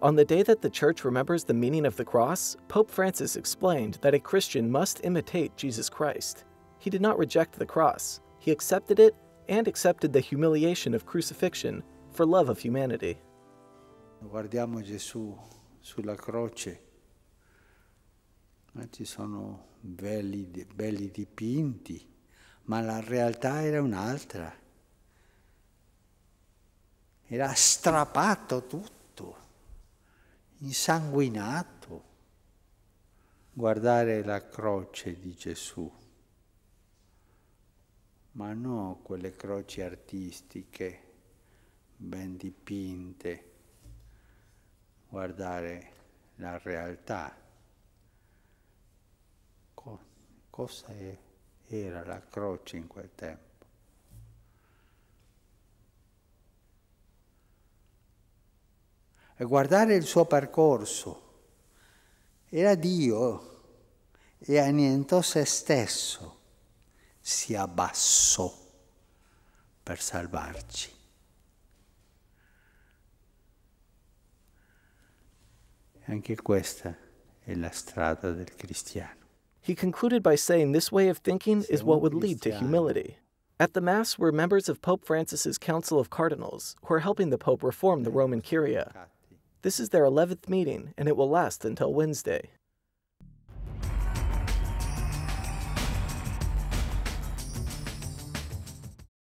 On the day that the Church remembers the meaning of the cross, Pope Francis explained that a Christian must imitate Jesus Christ. He did not reject the cross, he accepted it and accepted the humiliation of crucifixion for love of humanity. Guardiamo Gesù sulla croce. Eh, ci sono belli, belli dipinti, ma la realtà era un'altra. Era strappato tutto. insanguinato guardare la croce di Gesù, ma non quelle croci artistiche ben dipinte, guardare la realtà. cosa era la croce in quel tempo? guardare il suo percorso. Era Dio e annientò se stesso, si abbassò per salvarci. Anche questa è la strada del cristiano. He concluded by saying this way of thinking is what would lead to humility. At the Mass were members of Pope Francis's Council of Cardinals who are helping the Pope reform the Roman Curia. This is their 11th meeting, and it will last until Wednesday.